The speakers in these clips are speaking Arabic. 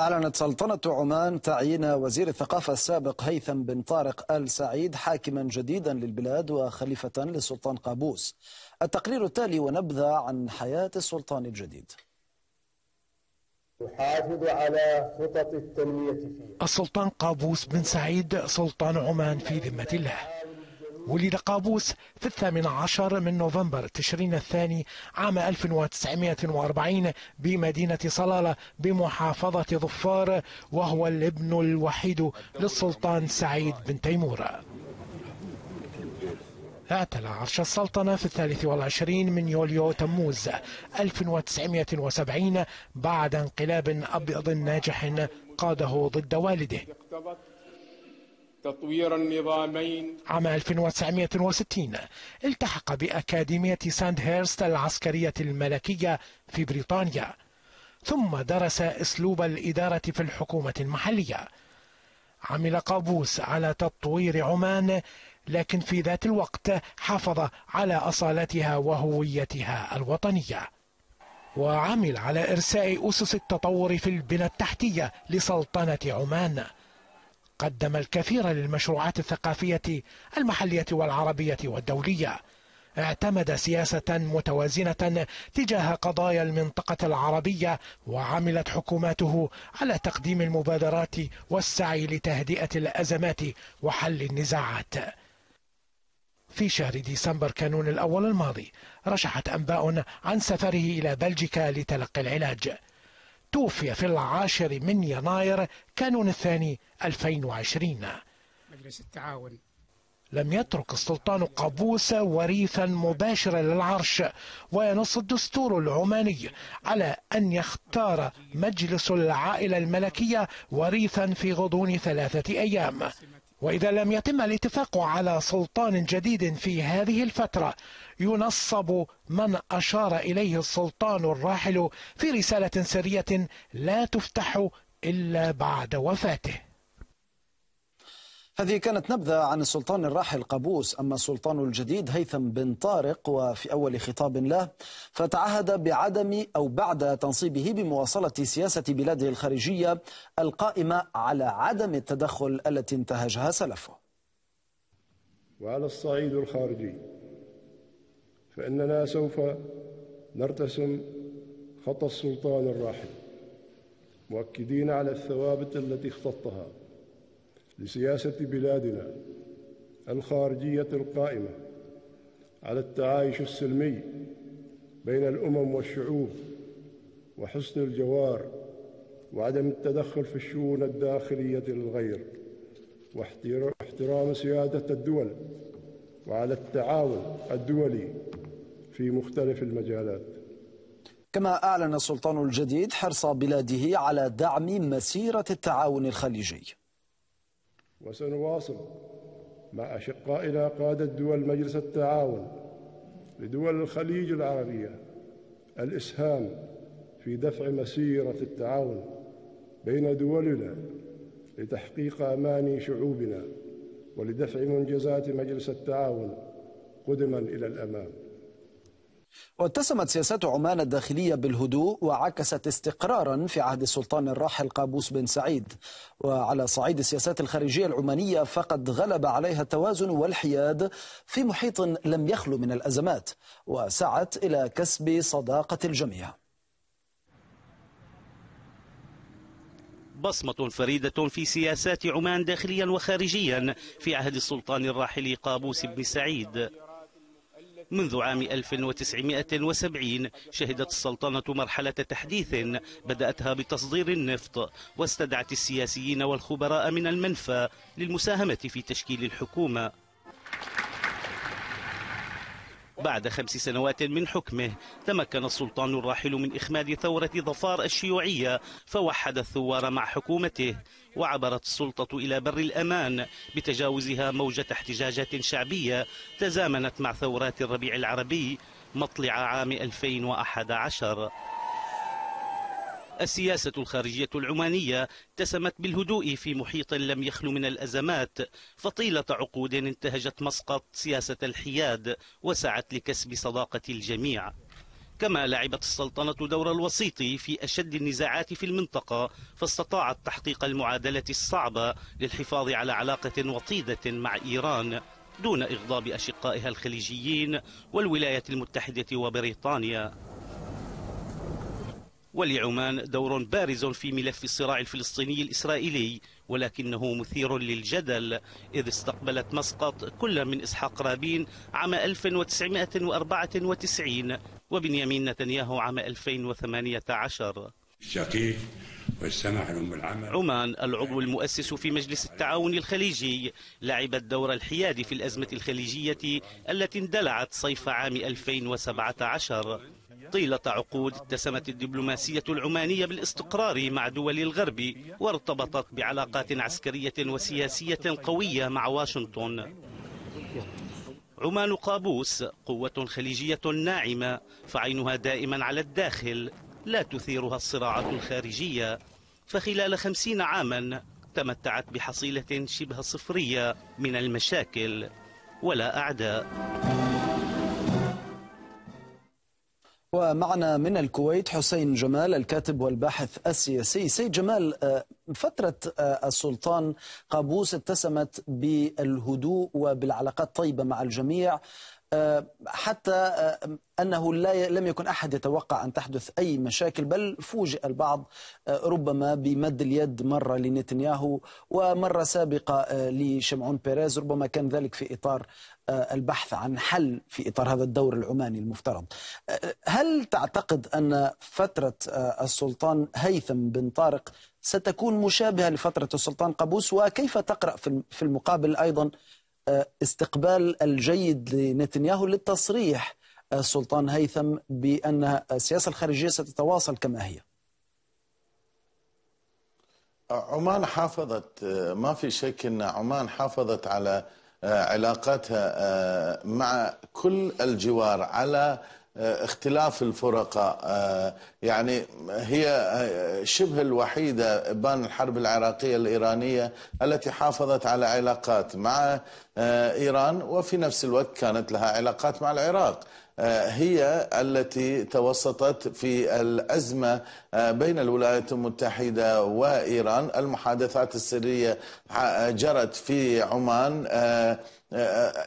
أعلنت سلطنة عمان تعيين وزير الثقافة السابق هيثم بن طارق آل سعيد حاكما جديدا للبلاد وخليفة للسلطان قابوس التقرير التالي ونبذة عن حياة السلطان الجديد نحافظ على خطط التنمية فيه السلطان قابوس بن سعيد سلطان عمان في ذمة الله ولد قابوس في الثامن عشر من نوفمبر تشرين الثاني عام 1940 بمدينة صلالة بمحافظة ظفار وهو الابن الوحيد للسلطان سعيد بن تيمور اعتلى عرش السلطنة في الثالث والعشرين من يوليو تموز 1970 بعد انقلاب أبيض ناجح قاده ضد والده تطوير النظامين عام 1960 التحق بأكاديمية ساند هيرست العسكرية الملكية في بريطانيا ثم درس أسلوب الإدارة في الحكومة المحلية عمل قابوس على تطوير عمان لكن في ذات الوقت حافظ على أصالتها وهويتها الوطنية وعمل على إرساء أسس التطور في البنى التحتية لسلطنة عمان قدم الكثير للمشروعات الثقافية المحلية والعربية والدولية اعتمد سياسة متوازنة تجاه قضايا المنطقة العربية وعملت حكوماته على تقديم المبادرات والسعي لتهدئة الأزمات وحل النزاعات في شهر ديسمبر كانون الأول الماضي رشحت أنباء عن سفره إلى بلجيكا لتلقي العلاج توفي في العاشر من يناير كانون الثاني 2020 مجلس التعاون لم يترك السلطان قابوس وريثا مباشرا للعرش وينص الدستور العماني على أن يختار مجلس العائلة الملكية وريثا في غضون ثلاثة أيام وإذا لم يتم الاتفاق على سلطان جديد في هذه الفترة ينصب من أشار إليه السلطان الراحل في رسالة سرية لا تفتح إلا بعد وفاته هذه كانت نبذة عن السلطان الراحل قابوس أما السلطان الجديد هيثم بن طارق وفي أول خطاب له فتعهد بعدم أو بعد تنصيبه بمواصلة سياسة بلاده الخارجية القائمة على عدم التدخل التي انتهجها سلفه وعلى الصعيد الخارجي فإننا سوف نرتسم خطى السلطان الراحل مؤكدين على الثوابت التي اختطها لسياسة بلادنا الخارجية القائمة على التعايش السلمي بين الأمم والشعوب وحسن الجوار وعدم التدخل في الشؤون الداخلية للغير واحترام سيادة الدول وعلى التعاون الدولي في مختلف المجالات كما أعلن السلطان الجديد حرص بلاده على دعم مسيرة التعاون الخليجي وسنواصل مع أشقائنا قادة دول مجلس التعاون لدول الخليج العربية الإسهام في دفع مسيرة التعاون بين دولنا لتحقيق أماني شعوبنا ولدفع منجزات مجلس التعاون قدما إلى الأمام واتسمت سياسات عمان الداخلية بالهدوء وعكست استقرارا في عهد السلطان الراحل قابوس بن سعيد وعلى صعيد السياسات الخارجية العمانية فقد غلب عليها التوازن والحياد في محيط لم يخلو من الأزمات وسعت إلى كسب صداقة الجميع بصمة فريدة في سياسات عمان داخليا وخارجيا في عهد السلطان الراحل قابوس بن سعيد منذ عام 1970 شهدت السلطنة مرحلة تحديث بدأتها بتصدير النفط واستدعت السياسيين والخبراء من المنفى للمساهمة في تشكيل الحكومة بعد خمس سنوات من حكمه تمكن السلطان الراحل من إخماد ثورة ظفار الشيوعية فوحد الثوار مع حكومته وعبرت السلطة إلى بر الأمان بتجاوزها موجة احتجاجات شعبية تزامنت مع ثورات الربيع العربي مطلع عام 2011 السياسة الخارجية العمانية اتسمت بالهدوء في محيط لم يخلو من الأزمات فطيلة عقود انتهجت مسقط سياسة الحياد وسعت لكسب صداقة الجميع كما لعبت السلطنة دور الوسيط في أشد النزاعات في المنطقة فاستطاعت تحقيق المعادلة الصعبة للحفاظ على علاقة وطيدة مع إيران دون إغضاب أشقائها الخليجيين والولايات المتحدة وبريطانيا ولعمان دور بارز في ملف الصراع الفلسطيني الإسرائيلي ولكنه مثير للجدل إذ استقبلت مسقط كل من إسحاق رابين عام 1994 وبنيامين نتنياهو عام 2018 الشقيق والسماح لهم بالعمل عمان العضو المؤسس في مجلس التعاون الخليجي لعب الدور الحيادي في الأزمة الخليجية التي اندلعت صيف عام 2017 طيلة عقود اتسمت الدبلوماسية العمانية بالاستقرار مع دول الغرب وارتبطت بعلاقات عسكرية وسياسية قوية مع واشنطن عمان قابوس قوة خليجية ناعمة فعينها دائما على الداخل لا تثيرها الصراعات الخارجية فخلال خمسين عاما تمتعت بحصيلة شبه صفرية من المشاكل ولا أعداء ومعنا من الكويت حسين جمال الكاتب والباحث السياسي سيد جمال آه، فترة آه، السلطان قابوس اتسمت بالهدوء وبالعلاقات طيبة مع الجميع حتى آه، أنه لا لم يكن أحد يتوقع أن تحدث أي مشاكل بل فوجئ البعض آه، ربما بمد اليد مرة لنتنياهو ومرة سابقة آه، لشمعون بيريز ربما كان ذلك في إطار البحث عن حل في إطار هذا الدور العماني المفترض هل تعتقد أن فترة السلطان هيثم بن طارق ستكون مشابهة لفترة السلطان قابوس وكيف تقرأ في المقابل أيضا استقبال الجيد لنتنياهو للتصريح السلطان آه، هيثم بأن السياسة الخارجية ستتواصل كما هي عمان حافظت آه، ما في شك أن عمان حافظت على آه، علاقاتها مع كل الجوار على آه، اختلاف الفرقاء آه، يعني هي آه، شبه الوحيدة بان الحرب العراقية الإيرانية التي حافظت على علاقات مع إيران وفي نفس الوقت كانت لها علاقات مع العراق آه، هي التي توسطت في الأزمة آه، بين الولايات المتحدة وإيران المحادثات السرية آه، جرت في عمان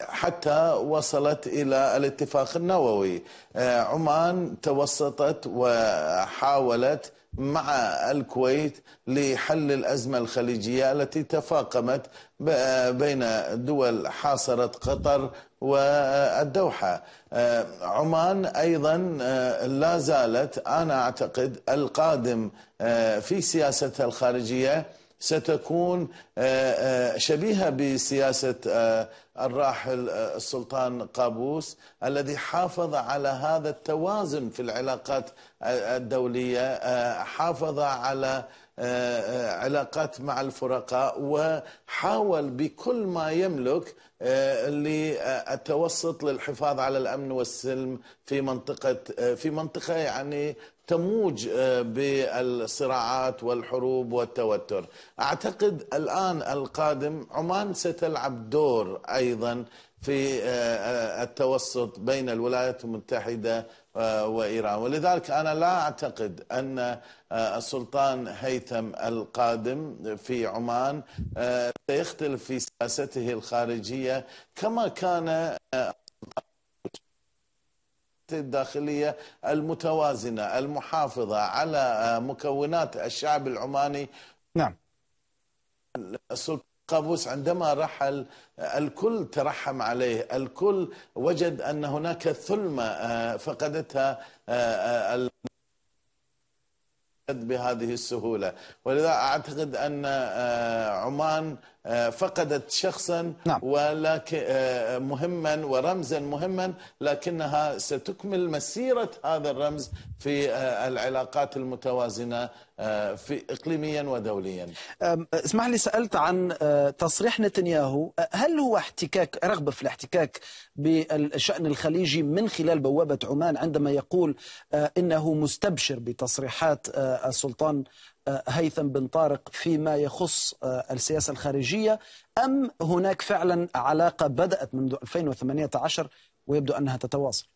حتى وصلت الى الاتفاق النووي عمان توسطت وحاولت مع الكويت لحل الأزمة الخليجية التي تفاقمت بين دول حاصرت قطر والدوحة آه، عمان أيضا آه، لا زالت أنا أعتقد القادم آه، في سياستها الخارجية ستكون آه، آه، شبيهة بسياسة آه، الراحل السلطان قابوس الذي حافظ على هذا التوازن في العلاقات الدولية حافظ على علاقات مع الفرقاء وحاول بكل ما يملك للتوسط للحفاظ على الامن والسلم في منطقه في منطقه يعني تموج آه، بالصراعات والحروب والتوتر اعتقد الان القادم عمان ستلعب دور ايضا في آه، آه، التوسط بين الولايات المتحده وايران ولذلك انا لا اعتقد ان السلطان هيثم القادم في عمان سيختلف في سياسته الخارجيه كما كان الداخلية المتوازنة المحافظة على آه، مكونات الشعب العماني نعم السلطان قابوس عندما رحل آه، الكل ترحم عليه الكل وجد أن هناك ثلمة آه، فقدتها بهذه السهولة ولذا أعتقد أن عمان فقدت شخصا نعم. ولكن آه، مهما ورمزا مهما لكنها ستكمل مسيرة هذا الرمز في آه، العلاقات المتوازنة آه، في إقليميا ودوليا اسمح لي سألت عن تصريح نتنياهو هل هو احتكاك رغبة في الاحتكاك بالشأن الخليجي من خلال بوابة عمان عندما يقول إنه مستبشر بتصريحات السلطان هيثم بن طارق فيما يخص آه، السياسة الخارجية أم هناك فعلا علاقة بدأت منذ 2018 ويبدو أنها تتواصل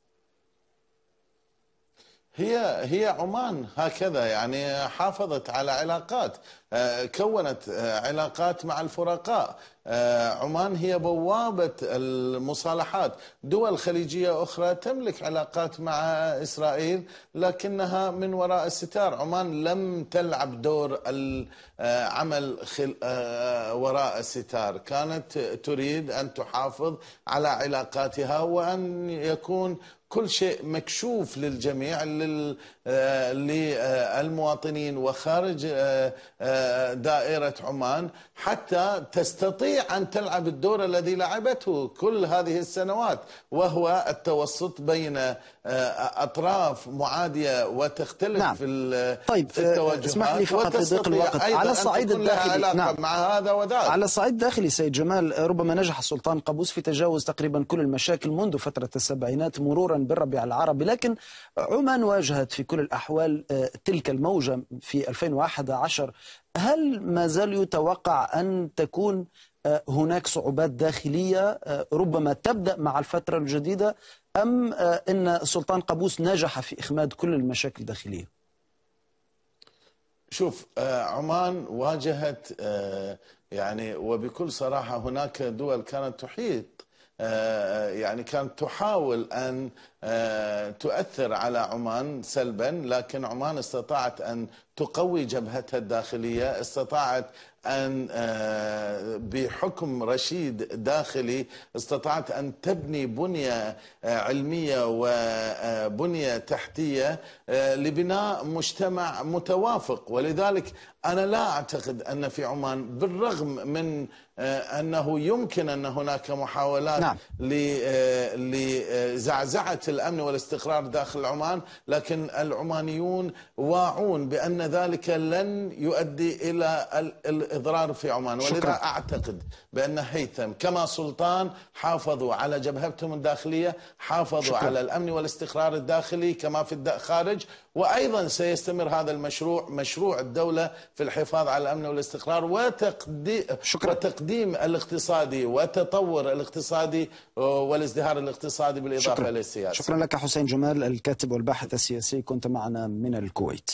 هي هي عمان هكذا يعني حافظت على علاقات آه، كونت آه، علاقات مع الفرقاء آه، عمان هي بوابة المصالحات دول خليجية أخرى تملك علاقات مع إسرائيل لكنها من وراء الستار عمان لم تلعب دور العمل وراء الستار كانت تريد أن تحافظ على علاقاتها وأن يكون كل شيء مكشوف للجميع للمواطنين وخارج دائرة عمان حتى تستطيع أن تلعب الدور الذي لعبته كل هذه السنوات وهو التوسط بين آه، أطراف معادية وتختلف نعم. في, طيب. في التوجهات اسمح لي فقط لضيق الوقت على الصعيد الداخلي نعم. مع هذا وذاك على الصعيد الداخلي سيد جمال ربما نجح السلطان قابوس في تجاوز تقريبا كل المشاكل منذ فترة السبعينات مرورا بالربيع العربي لكن عمان واجهت في كل الأحوال آه، تلك الموجة في 2011 هل ما زال يتوقع أن تكون آه، هناك صعوبات داخلية آه، ربما تبدأ مع الفترة الجديدة أم آه، أن سلطان قابوس نجح في إخماد كل المشاكل الداخلية؟ شوف عمان واجهت يعني وبكل صراحة هناك دول كانت تحيط آه، آه، يعني كانت تحاول أن آه، تؤثر على عمان سلبا لكن عمان استطاعت أن تقوي جبهتها الداخلية استطاعت أن آه، بحكم رشيد داخلي استطعت أن تبني بنية آه، علمية وبنية آه، تحتية لبناء مجتمع متوافق ولذلك أنا لا أعتقد أن في عمان بالرغم من أنه يمكن أن هناك محاولات نعم. لزعزعة الأمن والاستقرار داخل عمان لكن العمانيون واعون بأن ذلك لن يؤدي إلى الإضرار في عمان ولذا شكرا. أعتقد بأن هيثم كما سلطان حافظوا على جبهتهم الداخلية حافظوا شكرا. على الأمن والاستقرار الداخلي كما في الخارج وأيضا سيستمر هذا المشروع مشروع الدولة في الحفاظ على الأمن والاستقرار وتقدي شكرا. وتقديم الاقتصادي وتطور الاقتصادي آه، والازدهار الاقتصادي بالإضافة شكرا. للسياسة شكرا لك حسين جمال الكاتب والباحث السياسي كنت معنا من الكويت